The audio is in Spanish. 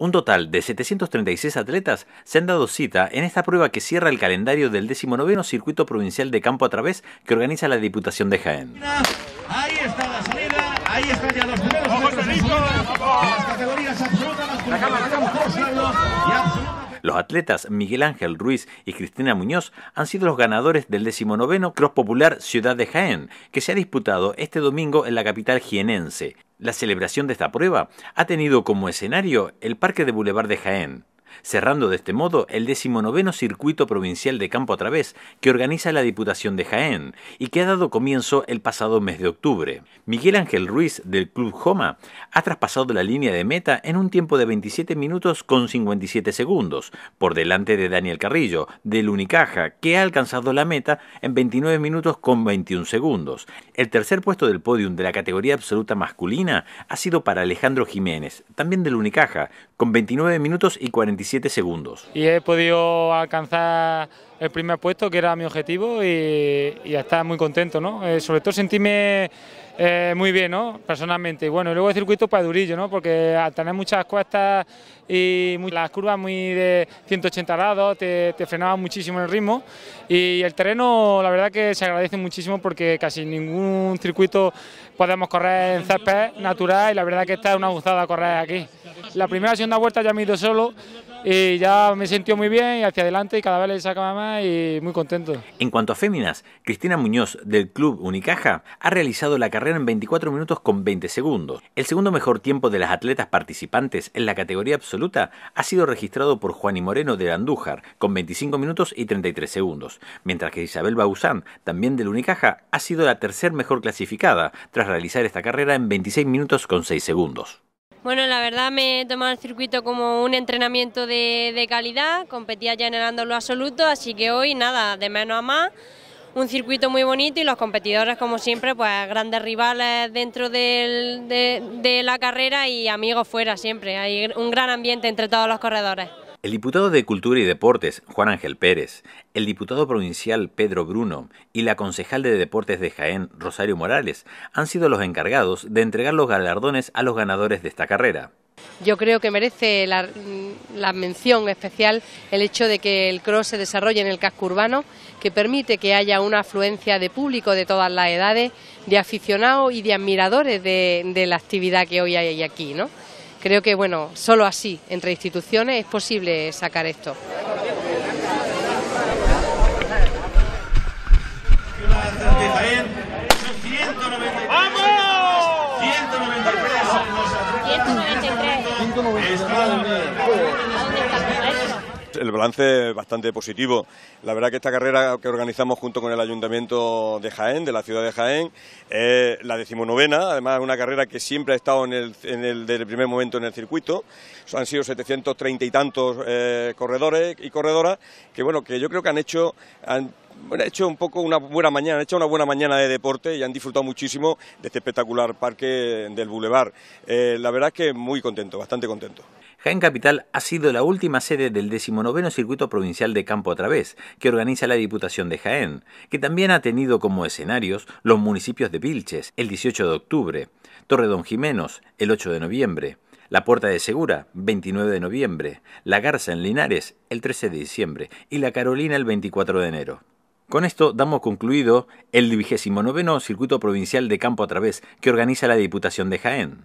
Un total de 736 atletas se han dado cita en esta prueba que cierra el calendario del 19 Circuito Provincial de Campo a través que organiza la Diputación de Jaén. los atletas Miguel Ángel Ruiz y Cristina Muñoz han sido los ganadores del 19 Cross Popular Ciudad de Jaén, que se ha disputado este domingo en la capital jienense. La celebración de esta prueba ha tenido como escenario el Parque de Boulevard de Jaén, cerrando de este modo el decimonoveno Circuito Provincial de Campo a Través que organiza la Diputación de Jaén y que ha dado comienzo el pasado mes de octubre. Miguel Ángel Ruiz del Club Joma ha traspasado la línea de meta en un tiempo de 27 minutos con 57 segundos, por delante de Daniel Carrillo del Unicaja que ha alcanzado la meta en 29 minutos con 21 segundos. El tercer puesto del podium de la categoría absoluta masculina ha sido para Alejandro Jiménez, también del Unicaja, con 29 minutos y 40 y he podido alcanzar el primer puesto, que era mi objetivo, y, y estar muy contento, ¿no? Eh, sobre todo sentirme eh, muy bien, ¿no? Personalmente. Y bueno, y luego el circuito para durillo, ¿no? Porque al tener muchas cuestas y las curvas muy de 180 grados, te, frenaba muchísimo el ritmo. Y el terreno, la verdad que se agradece muchísimo porque casi ningún circuito podemos correr en césped natural y la verdad que está una gozada correr aquí. La primera segunda vuelta ya me he ido solo y eh, ya me sentí muy bien y hacia adelante y cada vez le sacaba más y muy contento. En cuanto a féminas, Cristina Muñoz del Club Unicaja ha realizado la carrera en 24 minutos con 20 segundos. El segundo mejor tiempo de las atletas participantes en la categoría absoluta ha sido registrado por Juan Moreno de Andújar con 25 minutos y 33 segundos, mientras que Isabel Bausán, también del Unicaja, ha sido la tercer mejor clasificada tras realizar esta carrera en 26 minutos con 6 segundos. Bueno, la verdad me he tomado el circuito como un entrenamiento de, de calidad, competía generando lo absoluto, así que hoy nada, de menos a más, un circuito muy bonito y los competidores como siempre, pues grandes rivales dentro de la carrera y amigos fuera siempre, hay un gran ambiente entre todos los corredores. El diputado de Cultura y Deportes, Juan Ángel Pérez, el diputado provincial Pedro Bruno y la concejal de Deportes de Jaén, Rosario Morales, han sido los encargados de entregar los galardones a los ganadores de esta carrera. Yo creo que merece la, mención especial el hecho de que el cross se desarrolle en el casco urbano, que permite que haya una afluencia de público de todas las edades, de aficionados y de admiradores de, de la actividad que hoy hay aquí, ¿no? Creo que bueno, solo así, entre instituciones, es posible sacar esto. 193 el balance es bastante positivo. La verdad que esta carrera que organizamos junto con el Ayuntamiento de Jaén, de la ciudad de Jaén, es la decimonovena, además es una carrera que siempre ha estado en el, en el, desde el primer momento en el circuito. Han sido 730 y tantos eh, corredores y corredoras que, bueno, que yo creo que han hecho... Han, bueno, ha hecho un poco una buena mañana, ha hecho una buena mañana de deporte y han disfrutado muchísimo de este espectacular parque del Boulevard. Eh, la verdad es que muy contento, bastante contento. Jaén Capital ha sido la última sede del 19 Circuito Provincial de Campo a Través, que organiza la Diputación de Jaén, que también ha tenido como escenarios los municipios de Vilches el 18 de octubre, Torre Don Jiménez, el 8 de noviembre, la Puerta de Segura, 29 de noviembre, La Garza en Linares, el 13 de diciembre, y La Carolina el 24 de enero. Con esto damos concluido el 29 Circuito Provincial de Campo a Través que organiza la Diputación de Jaén.